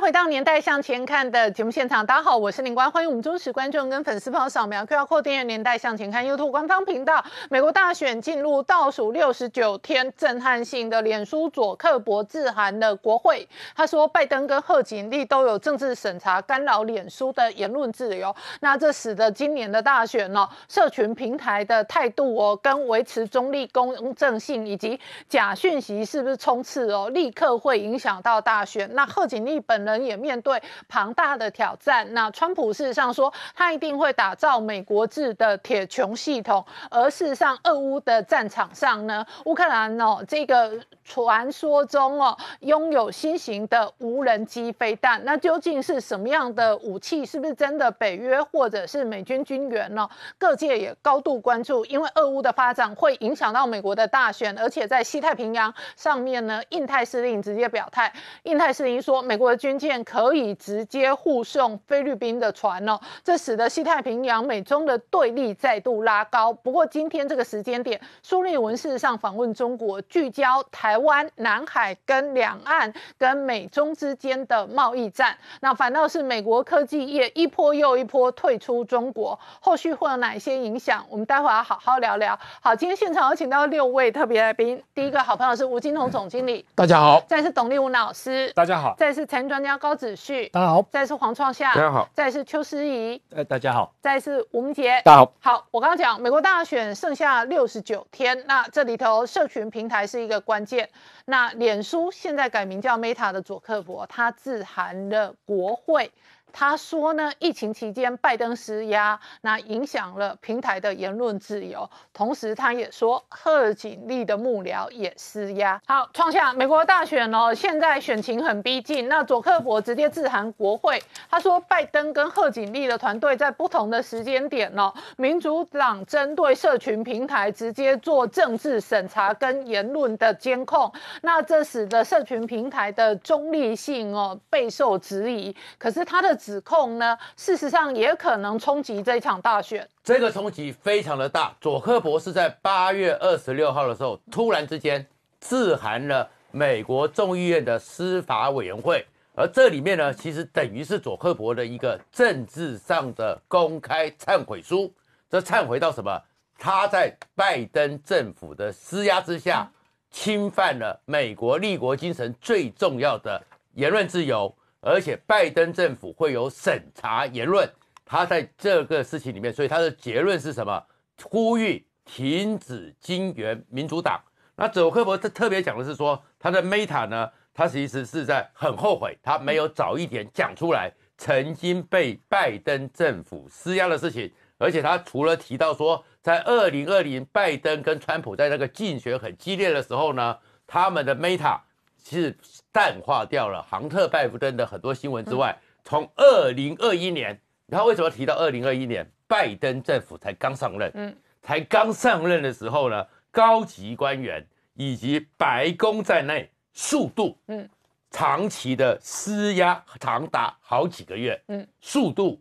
回到年代向前看的节目现场，大家好，我是林冠，欢迎我们忠实观众跟粉丝朋友扫描 QR Code 订阅《年代向前看》YouTube 官方频道。美国大选进入倒数六十九天，震撼性的脸书左克伯致函的国会，他说拜登跟贺锦丽都有政治审查干扰脸书的言论自由。那这使得今年的大选哦，社群平台的态度哦，跟维持中立公正性以及假讯息是不是充斥哦，立刻会影响到大选。那贺锦丽本。人也面对庞大的挑战。那川普事实上说，他一定会打造美国制的铁穹系统。而事实上，俄乌的战场上呢，乌克兰哦，这个传说中哦，拥有新型的无人机飞弹。那究竟是什么样的武器？是不是真的北约或者是美军军援呢？各界也高度关注，因为俄乌的发展会影响到美国的大选，而且在西太平洋上面呢，印太司令直接表态，印太司令说，美国的军。军舰可以直接护送菲律宾的船哦，这使得西太平洋美中的对立再度拉高。不过今天这个时间点，苏立文事实上访问中国，聚焦台湾、南海跟两岸跟美中之间的贸易战。那反倒是美国科技业一波又一波退出中国，后续会有哪些影响？我们待会儿要好好聊聊。好，今天现场有请到六位特别来宾，第一个好朋友是吴金龙总经理，大家好；再是董立武老师，大家好；再是陈专。大家高子旭，大家好；再是黄创夏，大家好；再是邱思怡，哎，大家好；再是吴明杰，大家好。好，我刚刚讲美国大选剩下六十九天，那这里头社群平台是一个关键。那脸书现在改名叫 Meta 的左克伯，他自含了国会。他说呢，疫情期间拜登施压，那影响了平台的言论自由。同时，他也说贺锦丽的幕僚也施压。好，创下美国大选哦，现在选情很逼近。那佐克伯直接致函国会，他说拜登跟贺锦丽的团队在不同的时间点哦，民主党针对社群平台直接做政治审查跟言论的监控，那这使得社群平台的中立性哦备受质疑。可是他的。指控呢，事实上也可能冲击这一场大选，这个冲击非常的大。佐科博士在八月二十六号的时候，突然之间致函了美国众议院的司法委员会，而这里面呢，其实等于是佐科博的一个政治上的公开忏悔书。这忏悔到什么？他在拜登政府的施压之下，侵犯了美国立国精神最重要的言论自由。而且拜登政府会有审查言论，他在这个事情里面，所以他的结论是什么？呼吁停止金援民主党。那佐科伯特特别讲的是说，他的 Meta 呢，他其实是在很后悔，他没有早一点讲出来曾经被拜登政府施压的事情。而且他除了提到说，在二零二零拜登跟川普在那个竞选很激烈的时候呢，他们的 Meta。其实淡化掉了杭特·拜登的很多新闻之外，从二零二一年，然后为什么提到二零二一年？拜登政府才刚上任，嗯，才刚上任的时候呢，高级官员以及白宫在内，数度，嗯，长期的施压，长达好几个月，嗯，数度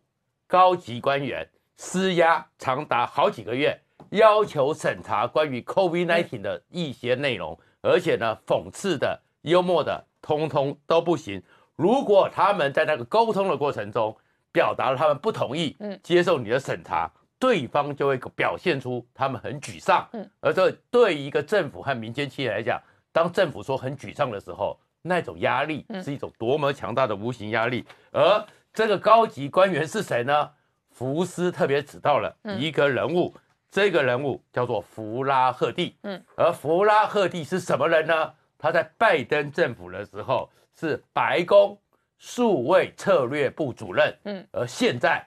高级官员施压，长达好几个月，要求审查关于 COVID-19 的一些内容，而且呢，讽刺的。幽默的通通都不行。如果他们在那个沟通的过程中表达了他们不同意，嗯，接受你的审查，对方就会表现出他们很沮丧，嗯。而这对一个政府和民间企业来讲，当政府说很沮丧的时候，那种压力是一种多么强大的无形压力。而这个高级官员是谁呢？福斯特别指到了一个人物，这个人物叫做弗拉赫蒂，嗯。而弗拉赫蒂是什么人呢？他在拜登政府的时候是白宫数位策略部主任，嗯，而现在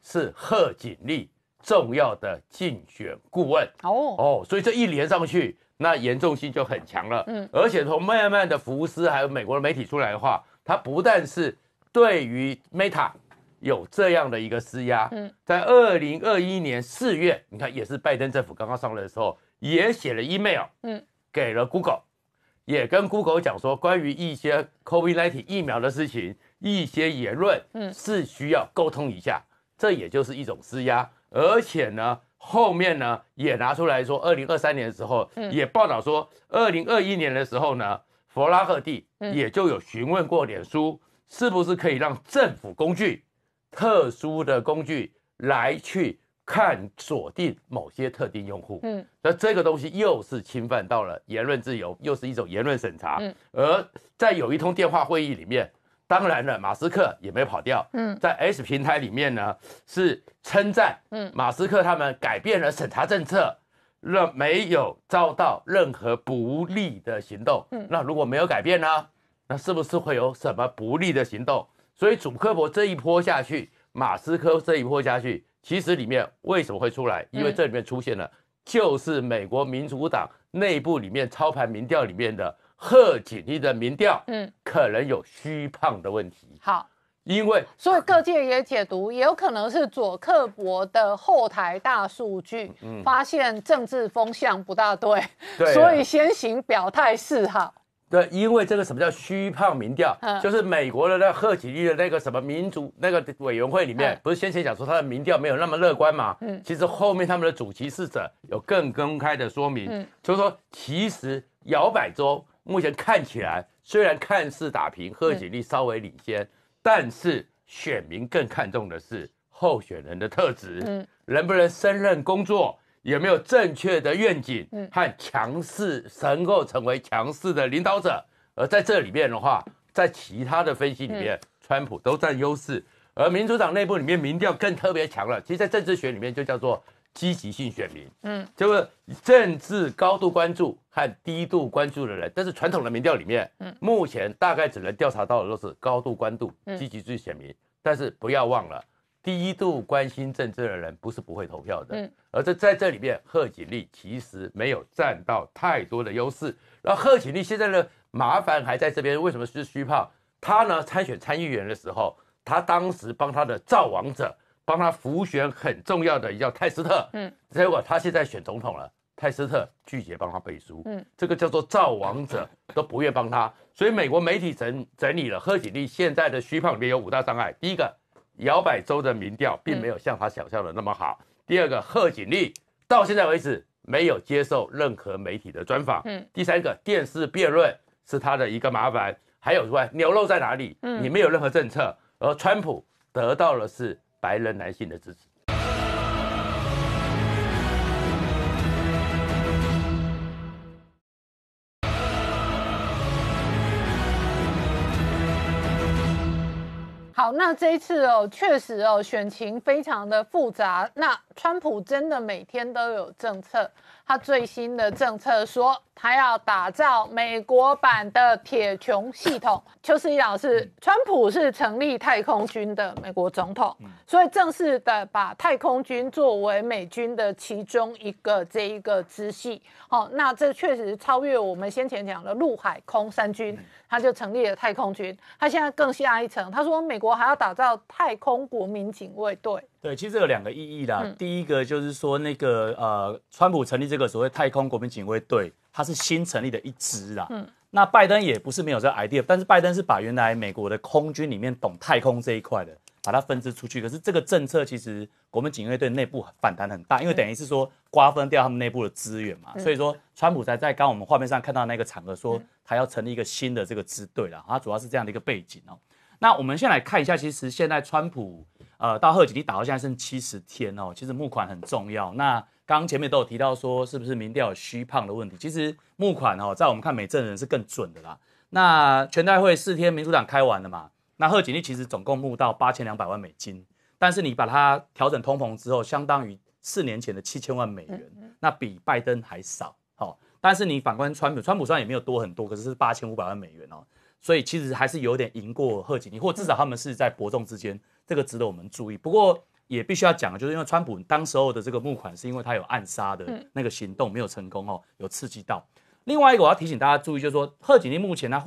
是贺锦丽重要的竞选顾问，哦哦，所以这一连上去，那严重性就很强了，嗯，而且从慢慢的福斯还有美国的媒体出来的话，他不但是对于 Meta 有这样的一个施压，嗯，在二零二一年四月，你看也是拜登政府刚刚上任的时候，也写了 email，嗯，给了 Google。也跟 Google 讲说，关于一些 COVID-19 疫苗的事情，一些言论，嗯，是需要沟通一下，这也就是一种施压。而且呢，后面呢也拿出来说，二零二三年的时候，也报道说，二零二一年的时候呢，弗拉赫蒂也就有询问过脸书，是不是可以让政府工具、特殊的工具来去。看锁定某些特定用户，嗯，那这个东西又是侵犯到了言论自由，又是一种言论审查，嗯，而在有一通电话会议里面，当然了，马斯克也没跑掉，嗯，在 S 平台里面呢，是称赞，嗯，马斯克他们改变了审查政策，那没有遭到任何不利的行动，嗯，那如果没有改变呢，那是不是会有什么不利的行动？所以，主科博这一泼下去，马斯克这一泼下去。其实里面为什么会出来？因为这里面出现了，就是美国民主党内部里面操盘民调里面的贺锦丽的民调，嗯，可能有虚胖的问题。好，因为所以各界也解读，也有可能是左克伯的后台大数据发现政治风向不大对，所以先行表态示好。对，因为这个什么叫虚胖民调？就是美国的那个贺锦丽的那个什么民主那个委员会里面，不是先前讲说他的民调没有那么乐观嘛？嗯，其实后面他们的主席使者有更公开的说明，就是说其实摇摆州目前看起来虽然看似打平，贺锦丽稍微领先，但是选民更看重的是候选人的特质，能不能胜任工作。有没有正确的愿景和强势，能够成为强势的领导者？而在这里面的话，在其他的分析里面，川普都占优势。而民主党内部里面，民调更特别强了。其实，在政治学里面就叫做积极性选民，嗯，就是政治高度关注和低度关注的人。但是传统的民调里面，目前大概只能调查到的都是高度关注、积极性选民。但是不要忘了。第一度关心政治的人不是不会投票的，嗯，而这在这里面，贺锦丽其实没有占到太多的优势。后贺锦丽现在呢，麻烦还在这边。为什么是虚胖？他呢参选参议员的时候，他当时帮他的造王者，帮他扶选很重要的叫泰斯特，嗯，结果他现在选总统了，泰斯特拒绝帮他背书，嗯，这个叫做造王者都不愿帮他。所以美国媒体整整理了贺锦丽现在的虚胖里面有五大障碍，第一个。摇摆州的民调并没有像他想象的那么好。第二个，贺锦丽到现在为止没有接受任何媒体的专访。嗯。第三个，电视辩论是他的一个麻烦。还有说牛肉在哪里？嗯，你没有任何政策，而川普得到的是白人男性的支持。好，那这一次哦，确实哦，选情非常的复杂，那。川普真的每天都有政策，他最新的政策说他要打造美国版的铁穹系统，邱思怡老师，川普是成立太空军的美国总统，所以正式的把太空军作为美军的其中一个这一个支系。好，那这确实超越我们先前讲的陆海空三军，他就成立了太空军。他现在更下一层，他说美国还要打造太空国民警卫队。对，其实这有两个意义啦。第一个就是说，那个呃，川普成立这个所谓太空国民警卫队，它是新成立的一支啦。嗯，那拜登也不是没有这 idea，但是拜登是把原来美国的空军里面懂太空这一块的，把它分支出去。可是这个政策其实国民警卫队内部反弹很大，因为等于是说瓜分掉他们内部的资源嘛。所以说川普才在刚我们画面上看到那个场合，说他要成立一个新的这个支队了。他主要是这样的一个背景哦。那我们先来看一下，其实现在川普。呃，到贺锦丽打到现在剩七十天哦，其实募款很重要。那刚刚前面都有提到说，是不是民调有虚胖的问题？其实募款哦，在我们看美政人是更准的啦。那全代会四天，民主党开完了嘛？那贺锦丽其实总共募到八千两百万美金，但是你把它调整通膨之后，相当于四年前的七千万美元，那比拜登还少。好，但是你反观川普，川普虽然也没有多很多，可是八千五百万美元哦。所以其实还是有点赢过贺锦丽，或至少他们是在伯仲之间，这个值得我们注意。不过也必须要讲，就是因为川普当时候的这个募款，是因为他有暗杀的那个行动没有成功哦，有刺激到。另外一个我要提醒大家注意，就是说贺锦丽目前他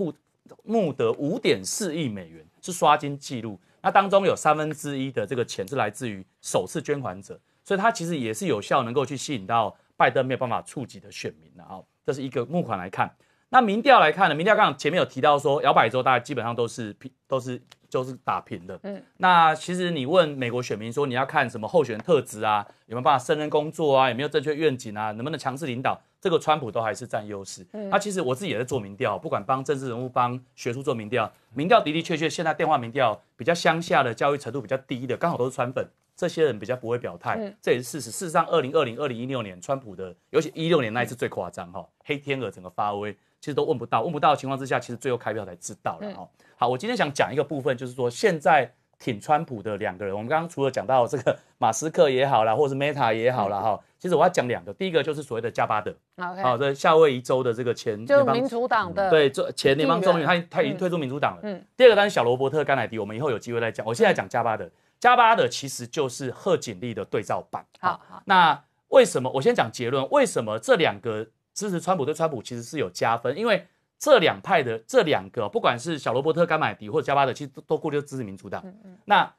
募得五点四亿美元是刷金记录，那当中有三分之一的这个钱是来自于首次捐款者，所以他其实也是有效能够去吸引到拜登没有办法触及的选民的啊。这是一个募款来看。那民调来看呢？民调刚刚前面有提到说，摇摆州大家基本上都是平，都是就是打平的。嗯。那其实你问美国选民说，你要看什么候选特质啊？有没有办法胜任工作啊？有没有正确愿景啊？能不能强势领导？这个川普都还是占优势。嗯。那其实我自己也在做民调，不管帮政治人物帮学术做民调，民调的的确确，现在电话民调比较乡下的教育程度比较低的，刚好都是川粉，这些人比较不会表态，这也是事实。事实上，二零二零、二零一六年，川普的尤其一六年那一次最夸张哈，黑天鹅整个发威。其实都问不到，问不到的情况之下，其实最后开票才知道了哈。好，我今天想讲一个部分，就是说现在挺川普的两个人，我们刚刚除了讲到这个马斯克也好啦，或者是 Meta 也好啦。哈。其实我要讲两个，第一个就是所谓的加巴德好，夏威夷州的这个前就民主党的对这前联邦众议他他已经退出民主党了。嗯。第二个单小罗伯特甘乃迪，我们以后有机会再讲。我现在讲加巴德，加巴德其实就是贺锦丽的对照版。好好。那为什么？我先讲结论，为什么这两个？支持川普对川普其实是有加分，因为这两派的这两个，不管是小罗伯特甘买迪或者加巴德，其实都都过去支持民主党。那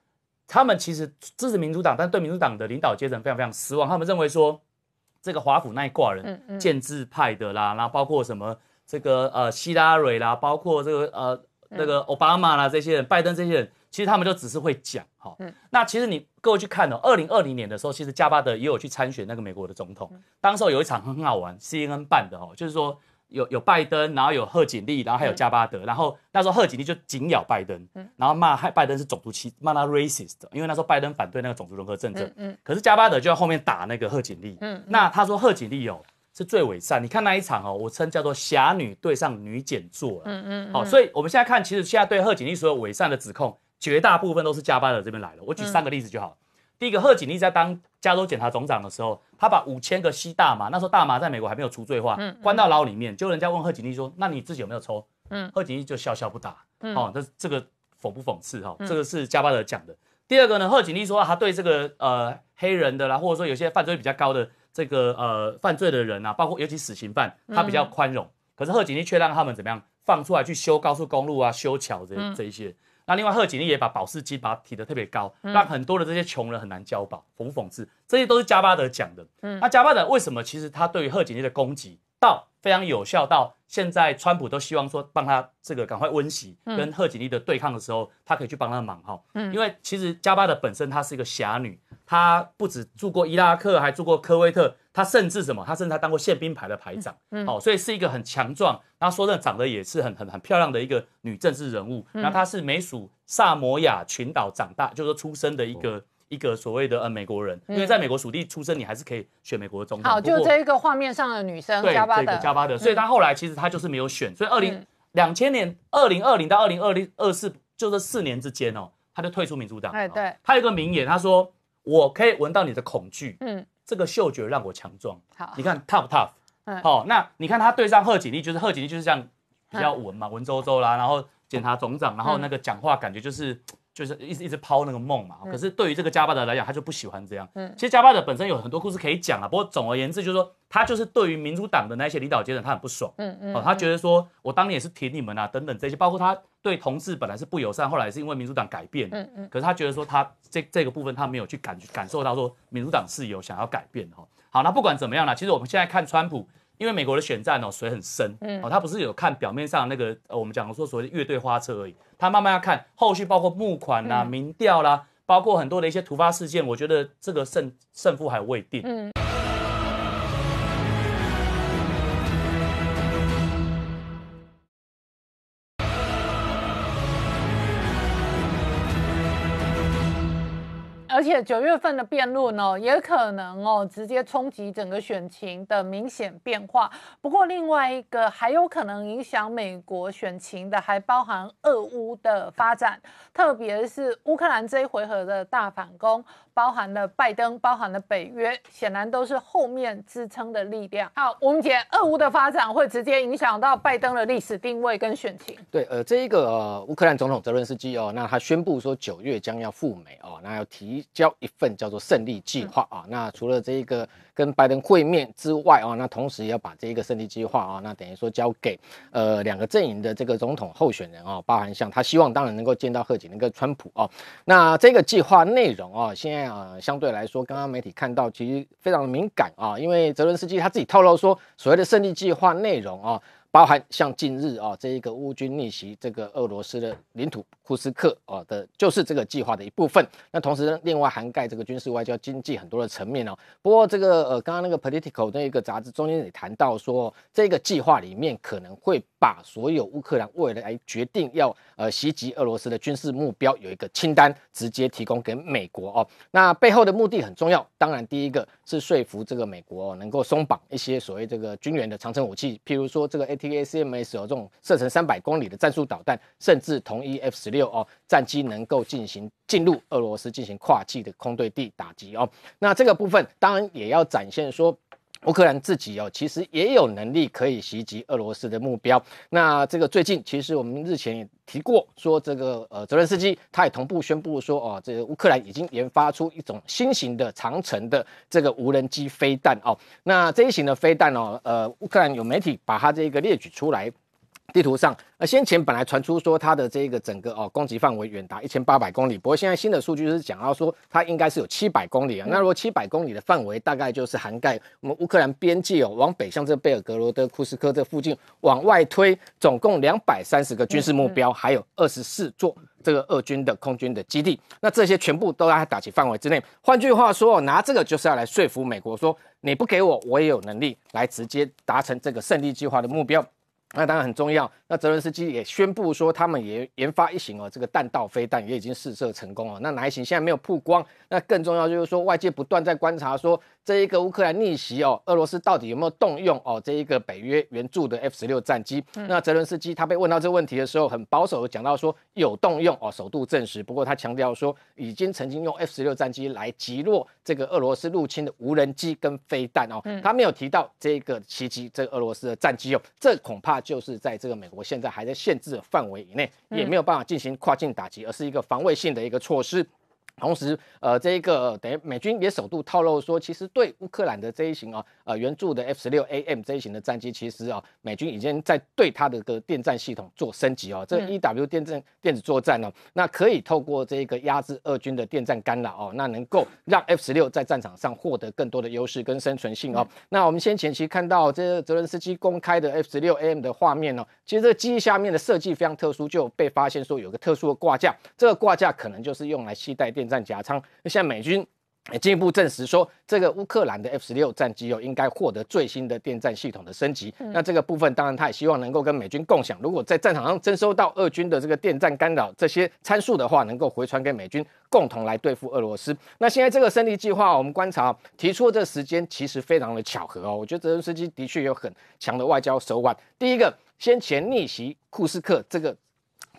他们其实支持民主党，但对民主党的领导阶层非常非常失望。他们认为说，这个华府那一挂人，建制派的啦，然后包括什么这个呃希拉蕊啦，包括这个呃那个奥巴马啦这些人，拜登这些人。其实他们就只是会讲，好，那其实你各位去看哦，二零二零年的时候，其实加巴德也有去参选那个美国的总统。当时有一场很好玩，CNN 办的哦，就是说有有拜登，然后有贺锦丽，然后还有加巴德。然后那时候贺锦丽就紧咬拜登，然后骂拜登是种族歧，骂他 racist，因为那时候拜登反对那个种族融合政策。嗯，可是加巴德就在后面打那个贺锦丽。嗯，那他说贺锦丽哦是最伪善，你看那一场哦，我称叫做侠女对上女检座。嗯嗯，好，所以我们现在看，其实现在对贺锦丽所有伪善的指控。绝大部分都是加巴德这边来的，我举三个例子就好。第一个，贺锦丽在当加州检察总长的时候，他把五千个吸大麻，那时候大麻在美国还没有除罪化，关到牢里面。就人家问贺锦丽说：“那你自己有没有抽？”嗯，贺锦丽就笑笑不答。嗯，哦，这这个讽不讽刺？哈，这个是加巴德讲的。第二个呢，贺锦丽说他对这个呃黑人的啦，或者说有些犯罪比较高的这个呃犯罪的人啊，包括尤其死刑犯，他比较宽容。可是贺锦丽却让他们怎么样放出来去修高速公路啊、修桥这这一些。那另外贺锦丽也把保释金把它提得特别高，让很多的这些穷人很难交保，讽刺，这些都是加巴德讲的。那加巴德为什么其实他对于贺锦丽的攻击到非常有效，到现在川普都希望说帮他这个赶快温习跟贺锦丽的对抗的时候，他可以去帮他的忙，哈，因为其实加巴德本身她是一个侠女。她不止住过伊拉克，还住过科威特。她甚至什么？她甚至还当过宪兵排的排长。嗯，好，所以是一个很强壮，然后说真的，长得也是很很很漂亮的一个女政治人物。然后她是美属萨摩亚群岛长大，就是说出生的一个一个所谓的呃美国人。因为在美国属地出生，你还是可以选美国的总统。好，就这一个画面上的女生加巴德。加巴德，所以她后来其实她就是没有选。所以二零两千年，二零二零到二零二零二四，就这四年之间哦，她就退出民主党。哎，对，她有个名言，她说。我可以闻到你的恐惧，嗯，这个嗅觉让我强壮。好，你看 tough tough，嗯，好，那你看他对上贺锦丽，就是贺锦丽就是这样比较文嘛，文绉绉啦，然后检察总长，然后那个讲话感觉就是。就是一直一直抛那个梦嘛，可是对于这个加巴德来讲，他就不喜欢这样。嗯，其实加巴德本身有很多故事可以讲啊。不过总而言之，就是说他就是对于民主党的那些领导阶层，他很不爽。嗯嗯。他觉得说，我当年也是挺你们啊，等等这些，包括他对同志本来是不友善，后来是因为民主党改变。嗯嗯。可是他觉得说，他这这个部分他没有去感感受到说，民主党是有想要改变的哈。好，那不管怎么样呢，其实我们现在看川普，因为美国的选战哦，水很深。嗯。哦，他不是有看表面上那个呃，我们讲说所谓的乐队花车而已。他慢慢要看后续，包括募款啦、民调啦，包括很多的一些突发事件，我觉得这个胜胜负还未定。嗯。而且九月份的辩论呢，也可能哦直接冲击整个选情的明显变化。不过，另外一个还有可能影响美国选情的，还包含俄乌的发展，特别是乌克兰这一回合的大反攻。包含了拜登，包含了北约，显然都是后面支撑的力量。好，我们杰，俄乌的发展会直接影响到拜登的历史定位跟选情。对，呃，这一个乌克兰总统泽伦斯基哦，那他宣布说九月将要赴美哦，那要提交一份叫做胜利计划啊。那除了这一个。跟拜登会面之外啊，那同时也要把这一个胜利计划啊，那等于说交给呃两个阵营的这个总统候选人啊，包含像他希望当然能够见到贺锦那个川普啊，那这个计划内容啊，现在啊相对来说，刚刚媒体看到其实非常的敏感啊，因为泽伦斯基他自己透露说所谓的胜利计划内容啊。包含像近日啊这一个乌军逆袭这个俄罗斯的领土库斯克啊的，就是这个计划的一部分。那同时呢，另外涵盖这个军事、外交、经济很多的层面哦。不过这个呃，刚刚那个《Political》那一个杂志中间也谈到说，这个计划里面可能会把所有乌克兰未来决定要呃袭击俄罗斯的军事目标有一个清单，直接提供给美国哦。那背后的目的很重要，当然第一个是说服这个美国能够松绑一些所谓这个军援的长城武器，譬如说这个 A。TACMS 有这种射程三百公里的战术导弹，甚至同一 F 十六哦战机能够进行进入俄罗斯进行跨季的空对地打击哦，那这个部分当然也要展现说。乌克兰自己哦，其实也有能力可以袭击俄罗斯的目标。那这个最近，其实我们日前也提过，说这个呃，泽连斯基他也同步宣布说，哦，这个乌克兰已经研发出一种新型的长城的这个无人机飞弹哦。那这一型的飞弹哦，呃，乌克兰有媒体把它这个列举出来。地图上，呃，先前本来传出说它的这个整个哦攻击范围远达一千八百公里，不过现在新的数据是讲到说它应该是有七百公里啊。那如果七百公里的范围，大概就是涵盖我们乌克兰边界哦，往北向这贝尔格罗德、库斯科这附近往外推，总共两百三十个军事目标，还有二十四座这个俄军的空军的基地。那这些全部都在打击范围之内。换句话说，拿这个就是要来说服美国说，你不给我，我也有能力来直接达成这个胜利计划的目标。那当然很重要。那泽连斯基也宣布说，他们也研发一型哦，这个弹道飞弹也已经试射成功了。那哪一型现在没有曝光？那更重要就是说，外界不断在观察说。这一个乌克兰逆袭哦，俄罗斯到底有没有动用哦？这一个北约援助的 F 十六战机？那泽伦斯基他被问到这个问题的时候，很保守讲到说有动用哦，首度证实。不过他强调说，已经曾经用 F 十六战机来击落这个俄罗斯入侵的无人机跟飞弹哦。他没有提到这个袭击这个俄罗斯的战机哦，这恐怕就是在这个美国现在还在限制的范围以内，也没有办法进行跨境打击，而是一个防卫性的一个措施。同时，呃，这一个等于美军也首度透露说，其实对乌克兰的这一型啊，呃，援助的 F 十六 AM 这一型的战机，其实啊，美军已经在对它的个电站系统做升级哦。这 EW 电战电子作战呢，那可以透过这个压制俄军的电站干扰哦，那能够让 F 十六在战场上获得更多的优势跟生存性哦。那我们先前期看到这泽连斯基公开的 F 十六 AM 的画面呢，其实这机翼下面的设计非常特殊，就被发现说有个特殊的挂架，这个挂架可能就是用来携带电。战加仓，那现在美军进一步证实说，这个乌克兰的 F 十六战机又应该获得最新的电战系统的升级。那这个部分，当然他也希望能够跟美军共享。如果在战场上征收到俄军的这个电战干扰这些参数的话，能够回传给美军，共同来对付俄罗斯。那现在这个胜利计划，我们观察提出这时间其实非常的巧合哦。我觉得泽连斯基的确有很强的外交手腕。第一个，先前逆袭库斯克这个。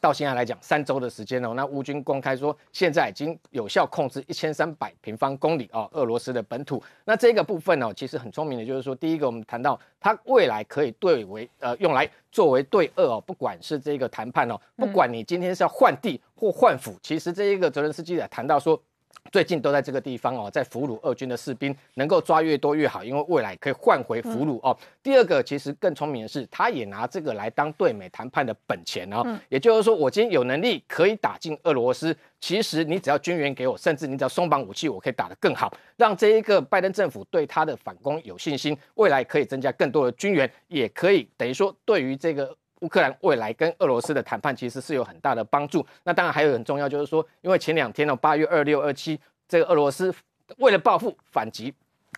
到现在来讲，三周的时间哦，那乌军公开说，现在已经有效控制一千三百平方公里哦，俄罗斯的本土。那这个部分呢，其实很聪明的，就是说，第一个，我们谈到它未来可以对为呃用来作为对俄哦，不管是这个谈判哦，不管你今天是要换地或换府，其实这一个泽连斯基也谈到说。最近都在这个地方哦，在俘虏俄军的士兵，能够抓越多越好，因为未来可以换回俘虏哦。第二个，其实更聪明的是，他也拿这个来当对美谈判的本钱啊。也就是说，我今天有能力可以打进俄罗斯，其实你只要军援给我，甚至你只要松绑武器，我可以打得更好，让这一个拜登政府对他的反攻有信心，未来可以增加更多的军援，也可以等于说对于这个。乌克兰未来跟俄罗斯的谈判其实是有很大的帮助。那当然还有很重要，就是说，因为前两天呢，八月二六二七，这个俄罗斯为了报复反击，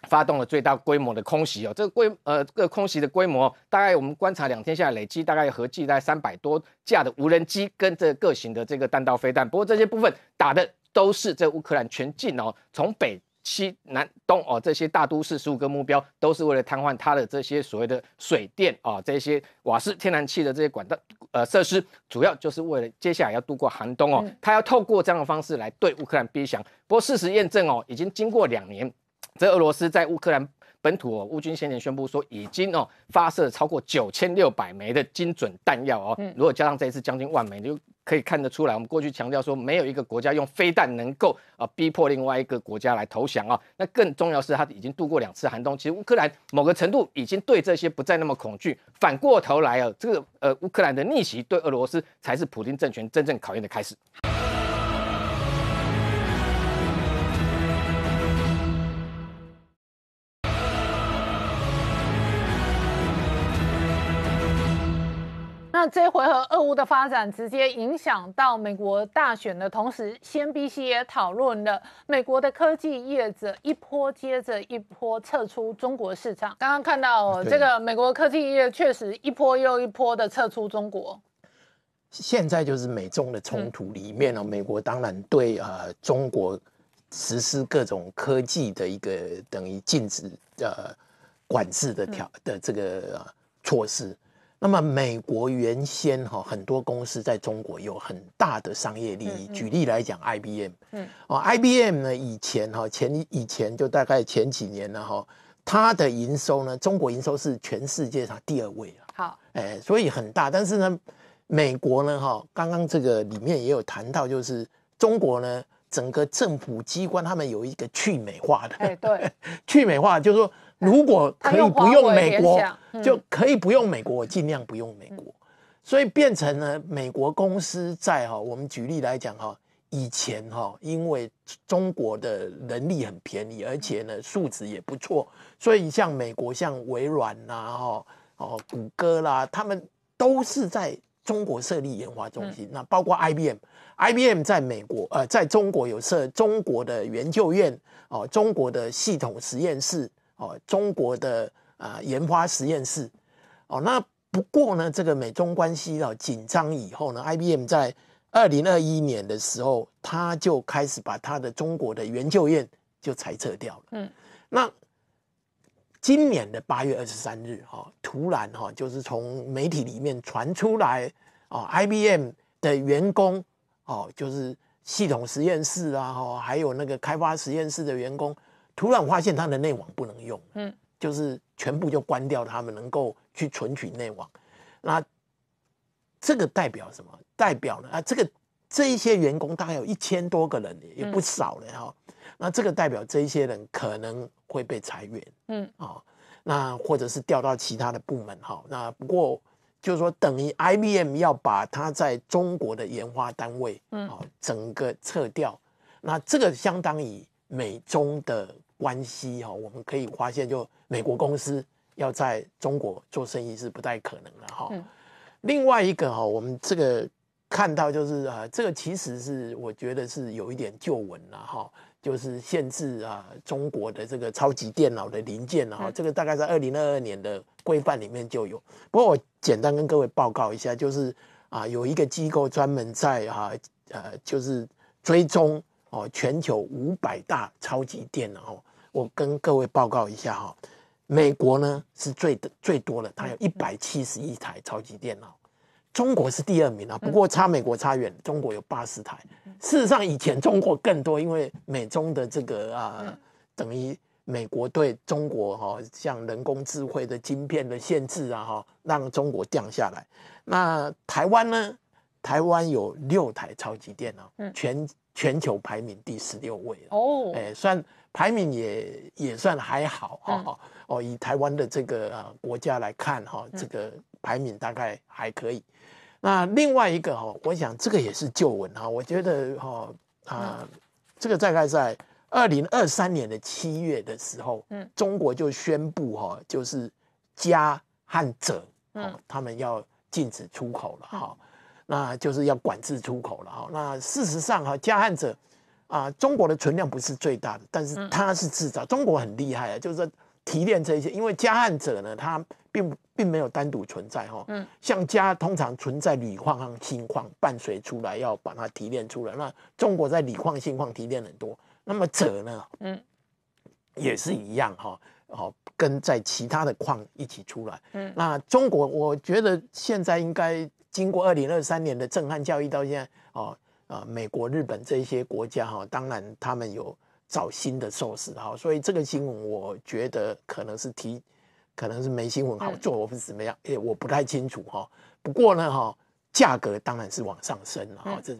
发动了最大规模的空袭哦。这个规呃这个空袭的规模，大概我们观察两天下来，累积大概合计在三百多架的无人机跟这个型的这个弹道飞弹。不过这些部分打的都是这乌克兰全境哦，从北。西、南、东哦，这些大都市十五个目标，都是为了瘫痪它的这些所谓的水电啊，这些瓦斯、天然气的这些管道呃设施，主要就是为了接下来要度过寒冬哦，他要透过这样的方式来对乌克兰逼降。不过事实验证哦，已经经过两年，这俄罗斯在乌克兰。本土哦，乌军先前宣布说已经哦发射超过九千六百枚的精准弹药哦，如果加上这一次将近万枚，就可以看得出来，我们过去强调说没有一个国家用飞弹能够啊逼迫另外一个国家来投降啊。那更重要是，他已经度过两次寒冬，其实乌克兰某个程度已经对这些不再那么恐惧。反过头来啊，这个呃乌克兰的逆袭对俄罗斯才是普京政权真正考验的开始。这回合俄乌的发展直接影响到美国大选的同时，先 B C 也讨论了美国的科技业者一波接着一波撤出中国市场。刚刚看到这个美国科技业确实一波又一波的撤出中国。现在就是美中的冲突里面哦，美国当然对呃中国实施各种科技的一个等于禁止呃管制的条的这个措施。那么美国原先哈很多公司在中国有很大的商业利益。举例来讲，IBM，嗯，哦，IBM 呢以前哈前以前就大概前几年了哈，它的营收呢，中国营收是全世界上第二位了。好，哎，所以很大。但是呢，美国呢哈，刚刚这个里面也有谈到，就是中国呢整个政府机关他们有一个去美化的，哎，对，去美化就是说。如果可以不用美国，就可以不用美国，我尽量不用美国，所以变成了美国公司在哈。我们举例来讲哈，以前哈，因为中国的人力很便宜，而且呢素质也不错，所以像美国像微软呐、哈哦谷歌啦，他们都是在中国设立研发中心。那包括 IBM，IBM 在美国呃在中国有设中国的研究院哦，中国的系统实验室。哦，中国的啊研发实验室，哦，那不过呢，这个美中关系哦、紧张以后呢，IBM 在二零二一年的时候，他就开始把他的中国的研究院就裁撤掉了。嗯，那今年的八月二十三日，哈，突然哈，就是从媒体里面传出来，哦，IBM 的员工，哦，就是系统实验室啊，哈，还有那个开发实验室的员工。突然发现他的内网不能用，嗯，就是全部就关掉，他们能够去存取内网，那这个代表什么？代表呢？啊，这个这一些员工大概有一千多个人，也不少了哈。那这个代表这一些人可能会被裁员，嗯啊，那或者是调到其他的部门哈。那不过就是说，等于 IBM 要把他在中国的研发单位，嗯，啊，整个撤掉，那这个相当于美中的。关系哈，我们可以发现，就美国公司要在中国做生意是不太可能的哈。另外一个哈，我们这个看到就是啊，这个其实是我觉得是有一点旧闻了哈，就是限制啊中国的这个超级电脑的零件啊，哈。这个大概在二零二二年的规范里面就有。不过我简单跟各位报告一下，就是啊，有一个机构专门在啊呃，就是追踪哦全球五百大超级电脑。我跟各位报告一下哈，美国呢是最最多的，它有一百七十亿台超级电脑，中国是第二名啊，不过差美国差远，中国有八十台。事实上，以前中国更多，因为美中的这个啊，等于美国对中国哈，像人工智慧的晶片的限制啊哈，让中国降下来。那台湾呢？台湾有六台超级电脑，全全球排名第十六位哦，哎，算。排名也也算还好，哈，哦，以台湾的这个国家来看，哈，这个排名大概还可以。那另外一个哈，我想这个也是旧闻哈，我觉得哈，啊，这个大概在二零二三年的七月的时候，嗯，中国就宣布哈，就是加和者，哦，他们要禁止出口了哈，那就是要管制出口了哈。那事实上哈，加和者。啊，中国的存量不是最大的，但是它是制造。中国很厉害啊，就是说提炼这些，因为焊者呢，它并并没有单独存在哈。嗯，像家通常存在铝矿和锌矿伴随出来，要把它提炼出来。那中国在铝矿、锌矿提炼很多，那么者呢？嗯，也是一样哈。哦，跟在其他的矿一起出来。嗯，那中国我觉得现在应该经过二零二三年的震撼教育到现在哦。啊，美国、日本这些国家哈，当然他们有找新的寿司哈，所以这个新闻我觉得可能是提，可能是没新闻好做或者怎么样，哎，我不太清楚哈。不过呢哈，价格当然是往上升了哈。这，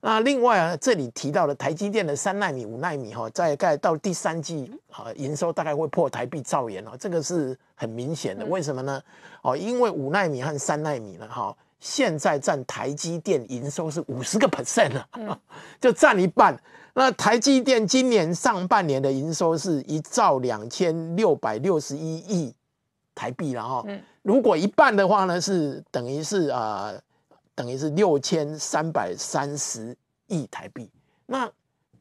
那另外啊，这里提到了台积电的三纳米、五纳米哈，在概到第三季好营收大概会破台币兆元了，这个是很明显的。为什么呢？哦，因为五纳米和三纳米了哈。现在占台积电营收是五十个 percent 了，就占一半。那台积电今年上半年的营收是一兆两千六百六十一亿台币了哈。如果一半的话呢，是等于是啊，等于是六千三百三十亿台币。那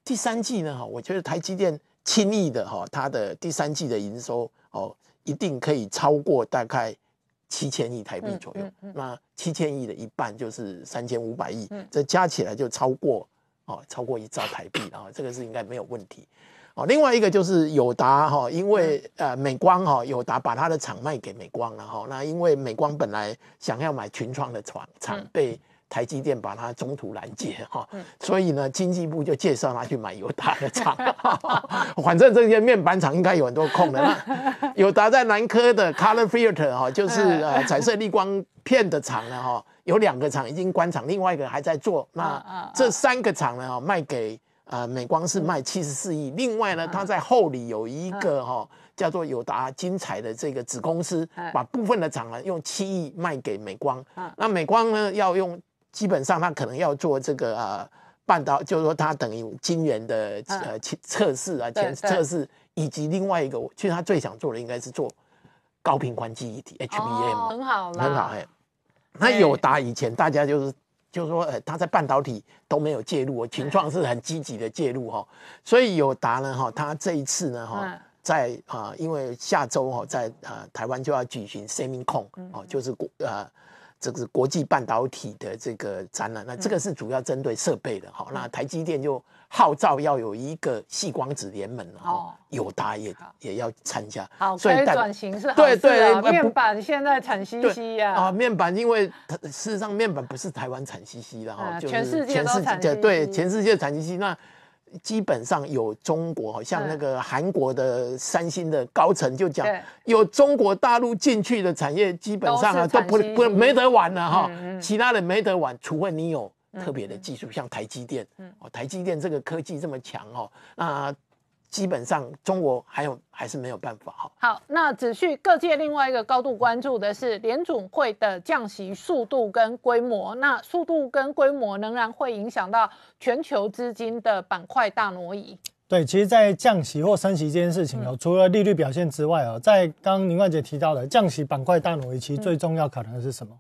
第三季呢？哈，我觉得台积电轻易的哈，它的第三季的营收哦，一定可以超过大概。七千亿台币左右，那七千亿的一半就是三千五百亿，这加起来就超过，哦，超过一兆台币，然后这个是应该没有问题，哦，另外一个就是友达哈，因为呃美光哈友达把他的厂卖给美光了哈，那因为美光本来想要买群创的厂厂被。台积电把它中途拦截哈，所以呢，经济部就介绍他去买友达的厂，反正这些面板厂应该有很多空的 友达在南科的 Color Filter 哈，就是呃彩色逆光片的厂呢哈，有两个厂已经关厂，另外一个还在做。那这三个厂呢，卖给呃美光是卖七十四亿，另外呢，它在后里有一个哈叫做友达精彩的这个子公司，把部分的厂呢用七亿卖给美光，那美光呢要用。基本上他可能要做这个呃半导就是说他等于晶圆的呃测试啊，前测试，以及另外一个，其实他最想做的应该是做高频宽记忆体 HBM，很好很好哎。那友达以前大家就是就是说呃他在半导体都没有介入，情况是很积极的介入哈，所以友达呢哈，他这一次呢哈，在啊因为下周哈在啊台湾就要举行 Semicon 哦，就是国呃。这个是国际半导体的这个展览，那这个是主要针对设备的哈。那台积电就号召要有一个细光子联盟哈，有答应也要参加。好，所以转型是对对啊，面板现在产西西呀啊，面板因为它事实上面板不是台湾产西 c 的哈，全世界都产对全世界产西西那。基本上有中国，好像那个韩国的三星的高层就讲，有中国大陆进去的产业基本上啊都不不没得玩了哈，其他人没得玩，除非你有特别的技术，像台积电，哦，台积电这个科技这么强哦，啊。基本上，中国还有还是没有办法。哈。好，那只需各界另外一个高度关注的是联储会的降息速度跟规模。那速度跟规模仍然会影响到全球资金的板块大挪移。对，其实，在降息或升息这件事情哦，除了利率表现之外哦，在刚宁冠杰提到的降息板块大挪移，其最重要可能是什么？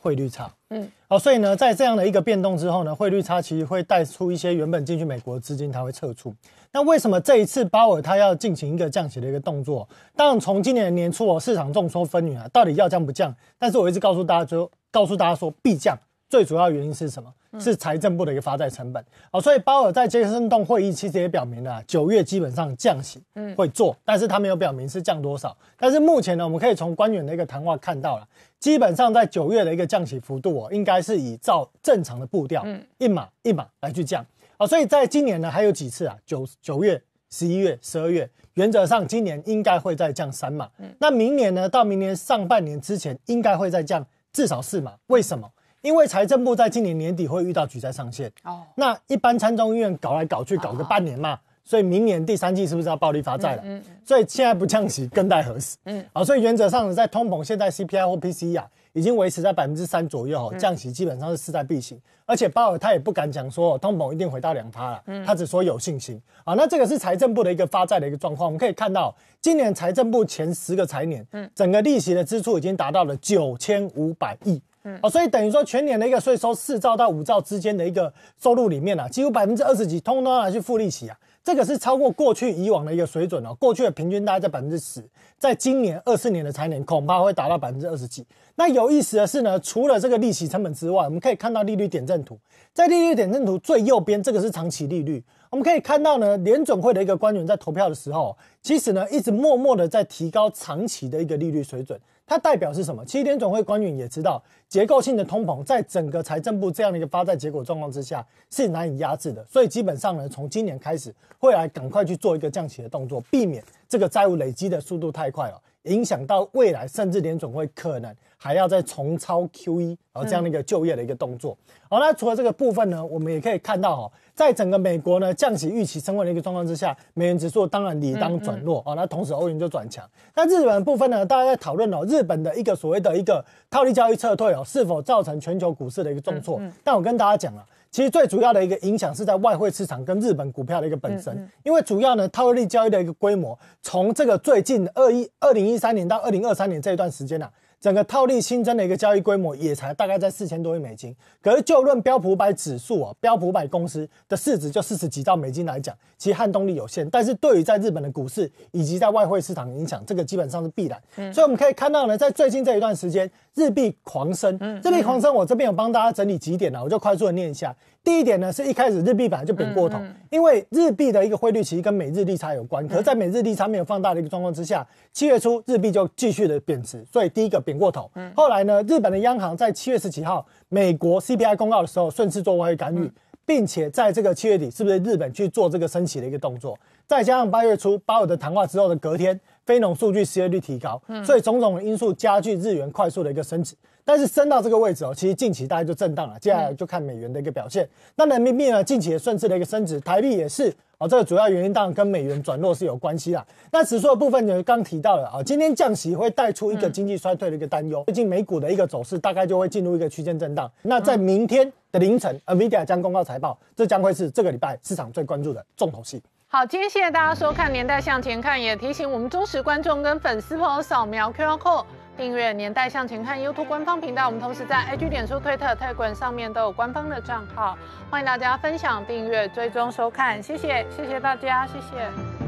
汇率差，嗯，好，所以呢，在这样的一个变动之后呢，汇率差其实会带出一些原本进去美国的资金，它会撤出。那为什么这一次鲍尔他要进行一个降息的一个动作？当然，从今年年初，哦，市场众说纷纭啊，到底要降不降？但是我一直告诉大家，就告诉大家说必降。最主要原因是什么？是财政部的一个发债成本啊，所以鲍尔在杰克逊洞会议其实也表明了，九月基本上降息会做，但是他没有表明是降多少。但是目前呢，我们可以从官员的一个谈话看到了，基本上在九月的一个降息幅度哦，应该是以照正常的步调，一码一码来去降啊。所以在今年呢，还有几次啊，九九月、十一月、十二月，原则上今年应该会再降三码。那明年呢，到明年上半年之前，应该会再降至少四码。为什么？因为财政部在今年年底会遇到举债上限哦，那一般参众议院搞来搞去搞个半年嘛，所以明年第三季是不是要暴力发债了？所以现在不降息更待何时？嗯，好，所以原则上在通膨现在 CPI 或 PCE 啊，已经维持在百分之三左右，降息基本上是势在必行。而且鲍尔他也不敢讲说通膨一定回到两趴了，他只说有信心。啊，那这个是财政部的一个发债的一个状况，我们可以看到今年财政部前十个财年，嗯，整个利息的支出已经达到了九千五百亿。哦，所以等于说全年的一个税收四兆到五兆之间的一个收入里面呢，几乎百分之二十几，通通拿去付利息啊，这个是超过过去以往的一个水准哦。过去的平均大概在百分之十，在今年二四年的财年恐怕会达到百分之二十几。那有意思的是呢，除了这个利息成本之外，我们可以看到利率点阵图，在利率点阵图最右边，这个是长期利率。我们可以看到呢，联准会的一个官员在投票的时候，其实呢一直默默的在提高长期的一个利率水准。它代表是什么？其实联准会官员也知道，结构性的通膨在整个财政部这样的一个发债结果状况之下是难以压制的。所以基本上呢，从今年开始，会来赶快去做一个降息的动作，避免这个债务累积的速度太快了，影响到未来，甚至联准会可能还要再重操 Q E 后这样的一个就业的一个动作。好，那除了这个部分呢，我们也可以看到哈。在整个美国呢降息预期升温的一个状况之下，美元指数当然理当转弱啊，那同时欧元就转强。那日本部分呢，大家在讨论哦，日本的一个所谓的一个套利交易撤退哦，是否造成全球股市的一个重挫？但我跟大家讲了，其实最主要的一个影响是在外汇市场跟日本股票的一个本身，因为主要呢套利交易的一个规模，从这个最近二一二零一三年到二零二三年这一段时间呢。整个套利新增的一个交易规模也才大概在四千多亿美金，可是就论标普百指数啊，标普百公司的市值就四十几兆美金来讲，其实撼动力有限。但是对于在日本的股市以及在外汇市场影响，这个基本上是必然。所以我们可以看到呢，在最近这一段时间，日币狂升，日币狂升，我这边有帮大家整理几点呢，我就快速的念一下。第一点呢，是一开始日币本来就贬过头，因为日币的一个汇率其实跟美日利差有关，可在美日利差没有放大的一个状况之下，七月初日币就继续的贬值，所以第一个贬过头。后来呢，日本的央行在七月十几号美国 C P I 公告的时候顺势做外汇干预，并且在这个七月底是不是日本去做这个升息的一个动作？再加上八月初鲍尔的谈话之后的隔天非农数据失业率提高，所以种种因素加剧日元快速的一个升值。但是升到这个位置哦，其实近期大概就震荡了，接下来就看美元的一个表现。那人民币呢，近期也顺势的一个升值，台币也是哦，这个主要原因当跟美元转弱是有关系啦。那指数的部分，呢，刚提到了啊，今天降息会带出一个经济衰退的一个担忧，最近美股的一个走势大概就会进入一个区间震荡。那在明天的凌晨，NVIDIA 将公告财报，这将会是这个礼拜市场最关注的重头戏。好，今天谢谢大家收看《年代向前看》，也提醒我们忠实观众跟粉丝朋友扫描 Q r code。订阅年代向前看 YouTube 官方频道，我们同时在 IG、点书、推特、推滚上面都有官方的账号，欢迎大家分享、订阅、追踪、收看，谢谢，谢谢大家，谢谢。